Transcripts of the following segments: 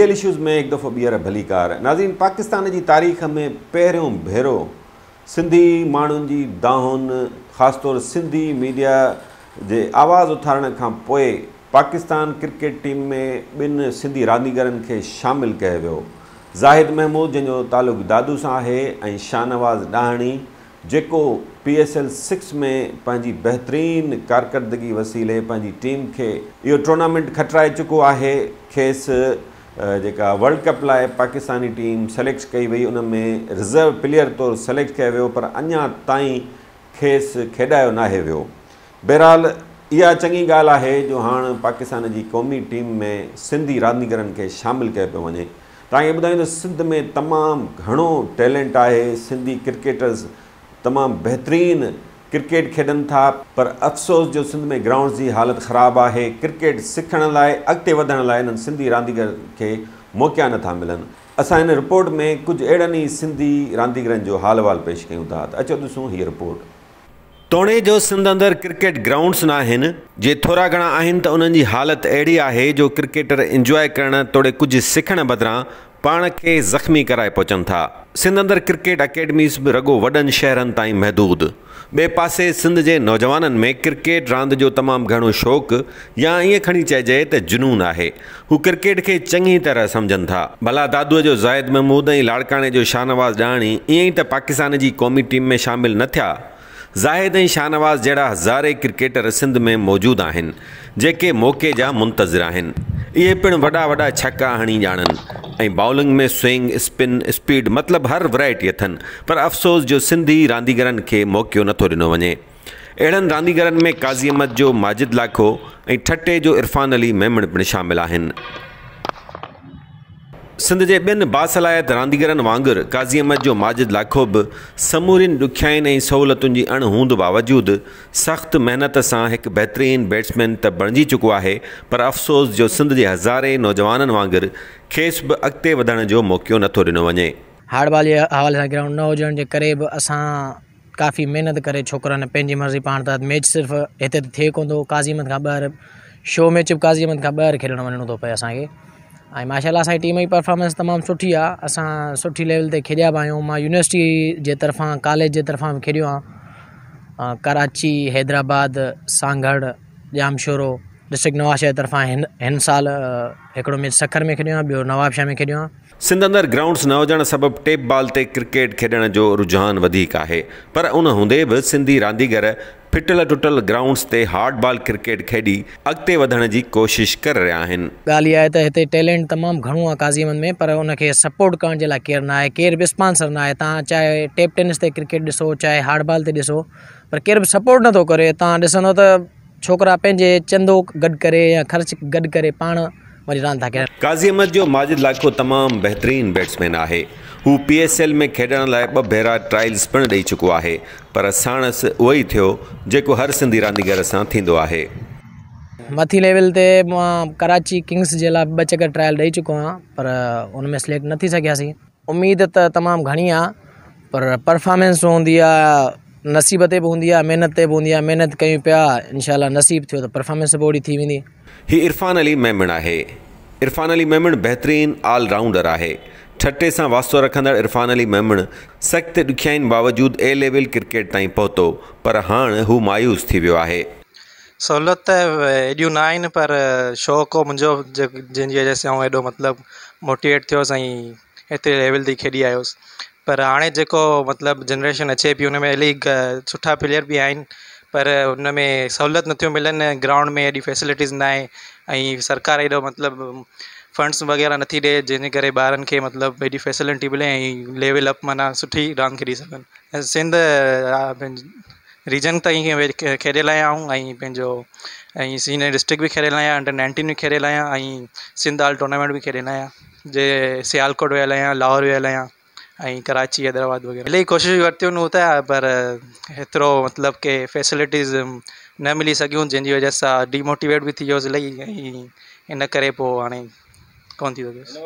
real issues में हिकु दफ़ो ॿीहर भली कार नाज़ीन पाकिस्तान जी तारीख़ में पहिरियों भेरो सिंधी माण्हुनि जी दाहुनि ख़ासि तौरु सिंधी मीडिया जे आवाज़ु उथारण खां पोइ पाकिस्तान क्रिकेट टीम में ॿिनि सिंधी रांदीगरनि खे शामिलु कयो वियो ज़ाहिद महमूद जंहिंजो तालुक़ु दादू सां आहे ऐं शाहनवाज़ ॾहाणी जेको पी एस एल सिक्स में पंहिंजी बहितरीन कारकरदगी वसीले पंहिंजी टीम खे इहो टूर्नामेंट खटराए चुको आहे खेसि जेका वर्ल्ड कप लाइ पाकिस्तानी टीम सिलेक्ट कई वई उन में रिज़र्व प्लेयर तौरु सिलेक्ट कयो वियो पर अञा ताईं खेसि खेॾायो नाहे वियो बहिरहाल इहा चङी ॻाल्हि आहे जो हाणे पाकिस्तान जी क़ौमी टीम में सिंधी रांदीगरनि खे शामिलु कयो पियो वञे तव्हांखे इहो ॿुधाईंदो त सिंध में तमामु घणो टैलेंट आहे सिंधी क्रिकेटर्स तमामु बहितरीनु क्रिकेट खेॾनि था पर अफ़सोस जो सिंध में ग्राउंड्स जी हालति ख़राबु आहे क्रिकेट सिखण लाइ अॻिते वधण लाइ हिननि सिंधी रांदीगरनि खे मौक़िया नथा मिलनि असां हिन रिपोर्ट में कुझु अहिड़नि ई सिंधी रांदीगरनि जो हाल अह पेश कयूं था त अचो ॾिसूं हीअ रिपोर्ट तोणे जो सिंध अंदरि क्रिकेट ग्राउंड्स न आहिनि जे थोरा घणा आहिनि त उन्हनि जी हालति अहिड़ी आहे जो क्रिकेटर इंजॉय करणु तोड़े कुझु सिखण बदिरां पाण खे ज़ख़्मी कराए पहुचनि था सिंध अंदरि क्रिकेट अकेडमीस बि रॻो वॾनि शहरनि ताईं महदूदु बे पासे सिंध के नौजवाननि में क्रिकेट रांदि जो तमामु घणो शौक़ या ईअं खी चइजे त जुनून आहे हू क्रिकेट के चंगी तरह समझन था भला दादू जो ज़ाहिद महमूद लाड़काने लाड़काणे जो शाहनवाज़ ॾाणी ईअं पाकिस्तान की क़ौमी टीम में शामिल न थे ज़ाहिद ऐं शाहनवाज़ जहिड़ा हज़ारे क्रिकेटर सिंध में मौजूदु आहिनि जेके मौक़े जा मुंतजर इहे पिण वॾा वॾा छका हणी ॼाणनि ऐं बॉलिंग में स्विंग स्पिन स्पीड मतिलबु हर वैरायटी अथनि पर अफ़सोस जो सिंधी रांदीगरनि खे मौक़ियो नथो ॾिनो वञे अहिड़नि रांदीगरनि में काज़ी अहमद जो माजिद लाखो ऐं ठटे जो इरफ़ान अली मेमण पिणु शामिलु आहिनि सिंध जे ॿियनि बासलायत रांदीगरनि वांगुरु काज़ी अहमद जो माजिद लाखो बि समूरियुनि ॾुखियाईनि ऐं सहूलियतुनि जी अणहूंद बावजूदि सख़्तु महिनत सां हिकु बहितरीन बैट्समैन त बणिजी चुको आहे पर अफ़सोस जो सिंध जे हज़ारे नौजवाननि वांगुरु खेसि बि अॻिते वधण जो मौको नथो ॾिनो वञे हाडबॉल जे हवाले सां ग्राउंड न हुजण जे करे बि असां काफ़ी महिनत करे छोकिरनि पंहिंजी मर्ज़ी पाण त मैच सिर्फ़ु हिते त थिए कोन थो काज़ी अहमद खां ॿाहिरि शो मैच बि काज़ी अहमद खां ॿाहिरि खेॾणु वञिणो थो पए असांखे ऐं माशाल असांजी टीम जी परफॉर्मेंस तमामु सुठी आहे असां सुठी लेवल ते खेॾिया बि आहियूं मां यूनिवर्सिटी जे तर्फ़ां कॉलेज जे तरफ़ां बि खेॾियो आहे कराची हैदराबाद सांगड़ जामशोरो डिस्ट्रिक्ट नवाबशाह तरफ़ां हिन हिन साल हिकिड़ो मैच सखर में खेॾियो आहे ॿियो नवाबशाह में खेॾियो आहियां सिंध अंदरि ग्राउंड्स न हुजणु सबबु टेप बॉल ते क्रिकेट खेॾण जो रुझान वधीक आहे पर उन हूंदे बि सिंधी रांदीगर फिटल टुटल ग्राउंड्स ते हार्डबॉल क्रिकेट खेॾी अॻिते वधण जी कोशिश कर रहा आहिनि ॻाल्हि इहा त हिते टैलेंट तमाम घणो आहे काज़ीमन में पर उनके सपोर्ट करण जे लाइ केरु न आहे केर बि स्पॉन्सर ना आहे तव्हां चाहे टेप टेनिस ते क्रिकेट ॾिसो चाहे हार्डबॉल ते ॾिसो पर केर बि सपोर्ट नथो करे तव्हां ॾिसंदो त छोकिरा पंहिंजे चंदो गॾु करे या ख़र्च गॾु करे पाण मरीरान था काज़ी अहमद जो माजिद लाखो तमाम बेहतरीन बैट्समैन आहे हू पी एस एल में खेॾण लाइ ॿ भेरा ट्रायल्स पिण ॾेई चुको आहे पर साणसि उहो ई थियो जेको हर सिंधी रांदीगर सां थींदो आहे मथी लेवल ते मां कराची किंग्स जे लाइ ॿ चकर ट्रायल ॾेई चुको आहियां पर उन में सिलेक्ट न थी सघियासीं उमेद त तमामु घणी आहे पर परफॉर्मेंस हूंदी आहे नसीब ते बि हूंदी आहे महिनत ते बि हूंदी आहे महिनत कयूं पिया इनशा नसीब थियो त परफॉर्मेंस बि ओड़ी थी वेंदी हीउ इरफान अली मेमण आहे इरफ़ान अली मेमिण बहितरीन ऑलराउंडर आहे छटे सां वास्तो रखंदड़ इरफ़ान अली मेमण सख़्तु ॾुखियाईनि बावजूद ए लेवल क्रिकेट ताईं पहुतो पर हाणे हू मायूस थी वियो आहे सहूलियत त हेॾियूं न आहिनि पर शौक़ु हो मुंहिंजो जंहिंजी वजह सां मां हेॾो मतिलबु मोटिवेट थियोसि ऐं हेतिरे लेवल ते खेॾी आयोसि पर हाँ जो मतलब जनरेशन अचे पई हुन में सुठा प्लेयर भी आन पर उनमें सहूलत न मिलन ग्राउंड में एडी फैसिलिटीज़ ना सरकार एडो मतलब फंड्स वग़ैरह नथी ॾिए जंहिंजे करे ॿारनि खे मतिलबु फैसिलिटी मिले लेवल अप माना सुठी रांदि खेॾी सघनि सिंध रीजन ताईं खेॾियल आहियां सीनियर डिस्ट्रिक्ट भी खेॾियल आहियां अंडर नाइनटीन भी खेल आया सिंध आल टूर्नामेंट भी खेॾियल आहियां जे सियालकोट वियल आहियां लाहौर वियल आहियां ऐं कराची हैदराबाद वग़ैरह इलाही कोशिश वरितियूं आहिनि उतां पर हेतिरो मतिलबु की फैसिलिटीज़ न मिली सघियूं जंहिंजी वज़ह सां डीमोटिवेट बि थी वियोसि इलाही ऐं इन करे पोइ हाणे कोन थी वेसि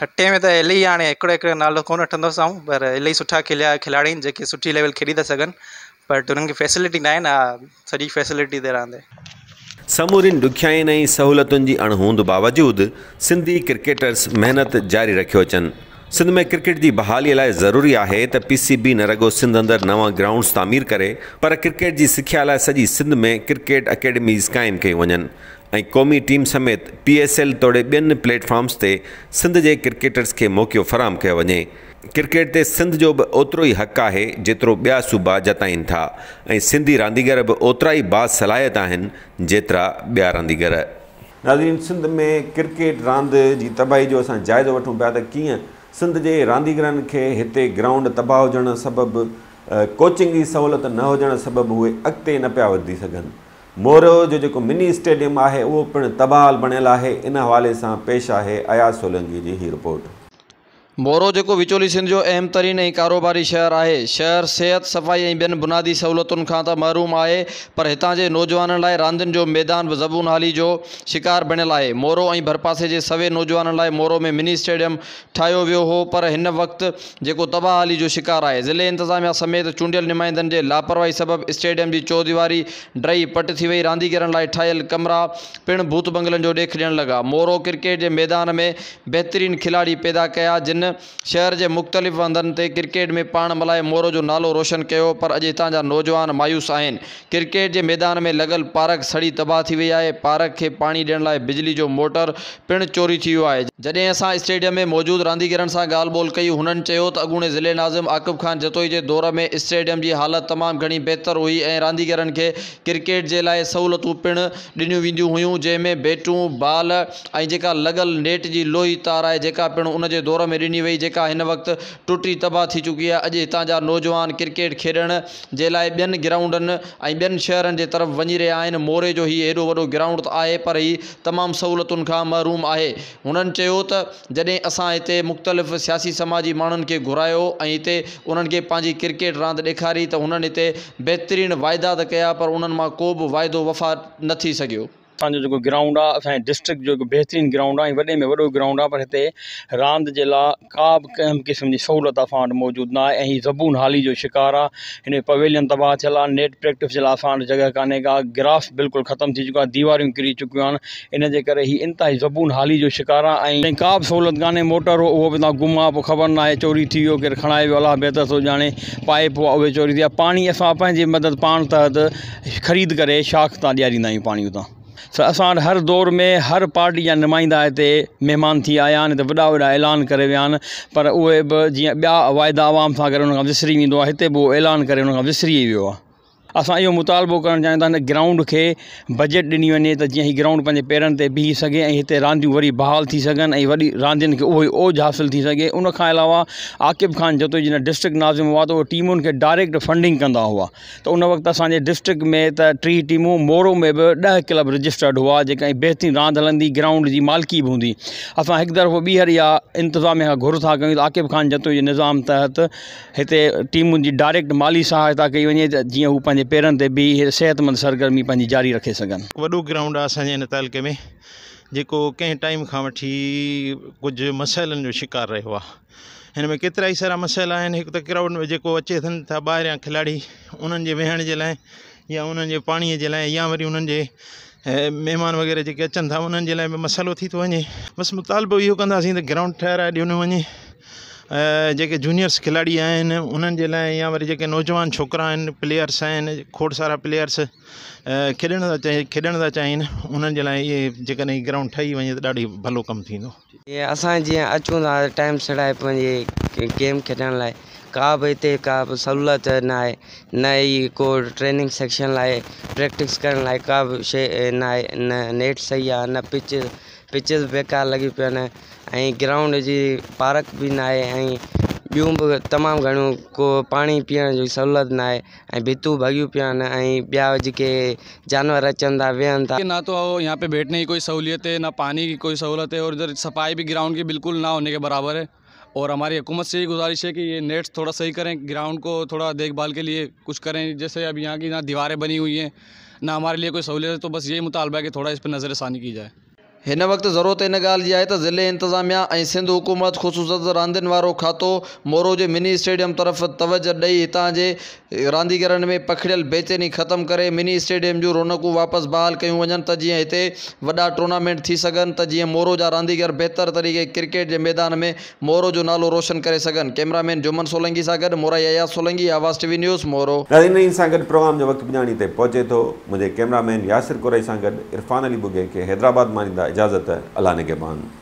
ठटे में त इलाही हाणे हिकिड़ो हिकिड़ो नालो कोन वठंदुसि ऐं पर इलाही सुठा खिलिया खिलाड़ी आहिनि जेके सुठी लेवल खेॾी था सघनि बट उन्हनि खे फैसिलिटी न आहे न सॼी फैसिलिटी ते रहंदे समूरियुनि ॾुखियाईनि ऐं सहूलियतुनि जी अणहूंद बावजूदि सिंधी क्रिकेटर्स महिनत जारी रखियो अचनि सिंध में क्रिकेट जी बहाली लाइ ज़रूरी आहे त पीसीबी न रगो सिंध अंदरि नवां ग्राउंड्स तामीर करे पर क्रिकेट जी सिखिया लाइ सॼी सिंध में क्रिकेट अकेडमीज़ क़ाइमु कई वञनि ऐं क़ौमी टीम समेत पी एस एल तोड़े ॿियनि प्लेटफॉर्म्स ते सिंध जे क्रिकेटर्स खे मौक़ो फराहम कयो वञे क्रिकेट ते सिंध जो बि ओतिरो ई हक़ आहे जेतिरो ॿिया सूबा जताइनि था ऐं सिंधी रांदीगर बि ओतिरा ई बासलाहियत आहिनि जेतिरा ॿिया रांदीगर सिंध में क्रिकेट रांदि जी तबाही जो असां जाइज़ो वठूं पिया त कीअं सिंध जे रांदीगरनि खे हिते ग्राउंड तबाह हुजणु सबबि कोचिंग जी सहूलियत न हुजणु सबबु उहे अॻिते न पिया वधी सघनि मोरो जो जेको मिनी स्टेडियम आहे उहो पिणु तबाह बणियलु आहे इन हवाले सां पेश आहे अयास सोलंगी जी हीअ रिपोर्ट मोरो जो विचोली सिंध जो अहम तरीन कारोबारी शहर है शहर सेहत सफ़ाई बेन बुनियादी सहूलियतुनि का महरूम है पर हितां के नौजवान लाइ रांदियुनि जो मैदान ज़बून हाली जो शिकार बनल है मोरो भरपासे के सवे नौजवान लाइ मोरो में मिनी स्टेडियम ठाया वो हो पर वक्त जो तबाह हाली जो शिकार है ज़िले इंतजामिया समेत चूडियल नुमाइंदन के लापरवाही सबब स्टेडियम की चौदीवारी ड्रई पट थी वही रांदीगर लाइ कमरा पिण भूत बंगलन जो देख दियन लगा मोरो क्रिकेट के मैदान में बेहतरीन खिलाड़ी पैदा कया जिन शहर के मुख़्तलिफ़ हंधन ते क्रिकेट में पा मल्हाए मोर जो नालो रोशन किया पर अज हितां जा नौजवान मायूस आहिनि क्रिकेट के मैदान में लगल पारक सड़ी तबाह थी वई आहे पार्क खे पाणी लाइ बिजली जो मोटर पिण चोरी थी वियो आहे जॾहिं स्टेडियम में मौजूद रांदीगरनि से ॻाल्हि ॿोल कई हुननि चयो ज़िले नाज़िम आकिब ख़ान जतोई के दौर में स्टेडियम की हालत तमाम घणी बेहतर हुई ऐं रांदीगरनि के क्रिकेट के लिए सहूलियतूं पिण ॾिनियूं वेंदियूं हुयूं जैमें बेटू बाल और जेका लॻल नेट की लोही तार आहे जेका उन जे दौर में डी कंपनी वई जेका हिन वक़्तु टुटी तबाह थी चुकी आहे अॼु हितां जा नौजवान क्रिकेट खेॾण जे लाइ ॿियनि ग्राउंडनि ऐं ॿियनि शहरनि जे तरफ़ वञी रहिया आहिनि मोरे जो ई एॾो वॾो ग्राउंड त आहे पर ही तमामु सहूलियतुनि खां महरूम आहे हुननि चयो त जॾहिं असां हिते मुख़्तलिफ़ सियासी समाजी माण्हुनि खे घुरायो ऐं हिते उन्हनि खे पंहिंजी क्रिकेट रांदि ॾेखारी त हुननि हिते बहितरीनु वाइदा त कया पर उन्हनि मां को बि वाइदो वफ़ा न थी सघियो असांजो जेको ग्राउंड आहे असांजे डिस्ट्रिक्ट जो बहितरीनु ग्राउंड आहे ऐं में वो ग्राउंड आहे पर हिते रांदि जे लाइ का बि क़िस्म की सहूलत असां मौजूद ना न ज़बून हाली जो शिकार है हिन पवेलियन तबाह थियल आहे नेट प्रैक्टिस जे लाइ असां वटि जॻह का ग्रास बिल्कुल खत्म थी चुको दीवार किरी चुक इन जे करे हीअ ज़बून हाली जो शिकार है ऐं का बि सहूलियत कान्हे मोटर उहो बि गुम ख़बर ना आहे चोरी थी वियो केरु खणाए वियो अलाह बहितर थो पाइप आहे चोरी थी आहे पाणी मदद पान तहत ख़रीद कर शाख तां पानी आहियूं त असां वटि हर दौर में हर पार्टी जा निमाईंदा हिते महिमान थी आया आहिनि त वॾा वॾा ऐलान करे विया आहिनि पर उहे बि जीअं ॿिया वाइदा आवाम सां गॾु हुन खां विसरी वेंदो आहे हिते बि उहो ऐलान करे हुन खां विसरी वियो आहे असां इहो मुतालबो करणु चाहियूं था त ग्राउंड खे बजट ॾिनी वञे त जीअं हीउ ग्राउंड पंहिंजे पेरनि ते बीह सघे ऐं हिते रांदियूं वरी बहाल थी सघनि ऐं वरी रांदियुनि खे उहो ई ओज हासिलु थी सघे उनखां अलावा आकिब ख़ान जो जिन डिस्ट्रिक नाज़िम हुआ त उहे टीमुनि खे डायरेक्ट फंडिंग कंदा हुआ त उन वक़्तु असांजे डिस्ट्रिक में त टी टीमूं मोरो में बि ॾह क्लब रजिस्टर्ड हुआ जेका बहितरीन रांदि हलंदी ग्राउंड जी मालिकी बि हूंदी असां हिकु दरफ़ो ॿीहर इहा इंतिज़ामिया घुर था कयूं त आकिब ख़ान जतो जे निज़ाम तहत हिते टीमुनि जी डायरेक्ट माली सहायता कई वञे त जीअं हू पंहिंजा पेरनि ते बि सिहतमंद सरगर्मी पंहिंजी जारी रखे सघनि वॾो ग्राउंड आहे असांजे हिन में जेको कंहिं टाइम खां वठी कुझु मसइलनि जो शिकार रहियो आहे हिन में केतिरा ई सारा मसइला आहिनि हिकु त क्राउड में जेको अचे थियनि था ॿाहिरि खिलाड़ी उन्हनि जे वेहण जे लाइ या उन्हनि जे पाणीअ जे लाइ या वरी उन्हनि जे महिमान वग़ैरह जेके अचनि था उन्हनि जे लाइ बि मसालो थी थो वञे बसि मुतालबो इहो कंदासीं त ग्राउंड ठहिराए ॾिनो वञे जेके जूनियर्स खिलाड़ी आहिनि उन्हनि जे लाइ या वरी जेके नौजवान छोकिरा आहिनि प्लेयर्स आहिनि खोड़ सारा प्लेयर्स खेॾण था चाहे खेॾण था चाहिनि उन्हनि जे लाइ इहे जेकॾहिं ग्राउंड ठही वञे त ॾाढी भलो कमु थींदो इहे असां जीअं अचूं था टाइम सिड़ाए पंहिंजे गेम खेॾण लाइ का बि हिते का बि सहूलियत न आहे न ई को ट्रेनिंग सेक्शन लाइ प्रैक्टिस करण लाइ का बि शइ न आहे न नेट सही आहे न पिच पिचिस बेकार लॻी पियूं आहिनि ऐं ग्राउंड जी पार्क बि न आहे ऐं ॿियूं बि तमामु घणियूं को पाणी पीअण जी सहूलियत न आहे ऐं भितूं भॻियूं पियूं आहिनि ऐं ॿिया जेके जानवर अचनि था वेहन था ना तो यहाँ पे बैठने की कोई सहूलियत है ना पानी की कोई सहूलत है और इधर सफाई भी ग्राउंड की बिल्कुल ना होने के बराबर है और हमारी हुकूमत से ये गुजारिश है कि ये नेट्स थोड़ा सही करें ग्राउंड को थोड़ा देखभाल के लिए कुछ करें जैसे अब यहाँ की ना दीवारें बनी हुई हैं ना हमारे लिए कोई सहूलियत है तो बस यही मुतालबा है कि थोड़ा इस पर नज़रसानी की जाए हिन वक़्तु ज़रूरत इन ॻाल्हि जी आहे त ज़िले इंतिज़ामिया ऐं सिंध हुकूमत ख़ुशूसत रांदियुनि वारो खातो मोरो जे मिनी स्टेडियम तरफ़ तवज ॾेई हितां जे रांदीगरनि में पखिड़ियल बेचैनी ख़तमु करे मिनी स्टेडियम जूं रौनकूं वापसि बहाल कयूं वञनि त जीअं हिते वॾा टूर्नामेंट थी सघनि त जीअं मोरो जा रांदीगर बहितर तरीक़े क्रिकेट जे मैदान में मोरो जो नालो रोशन करे सघनि कैमरामैन जुमन सोलंगी सां गॾु मोराई अया Solangi Awaz T V news मोरो प्रोग्राम जो वक़्तु पहुचे थो मुंहिंजे कैमरामैन यासिर कुरई सां गॾु इरफान अली बुगे खे हैदराबाद मां मञींदा इजाज़त है अल्लाह ने के बांध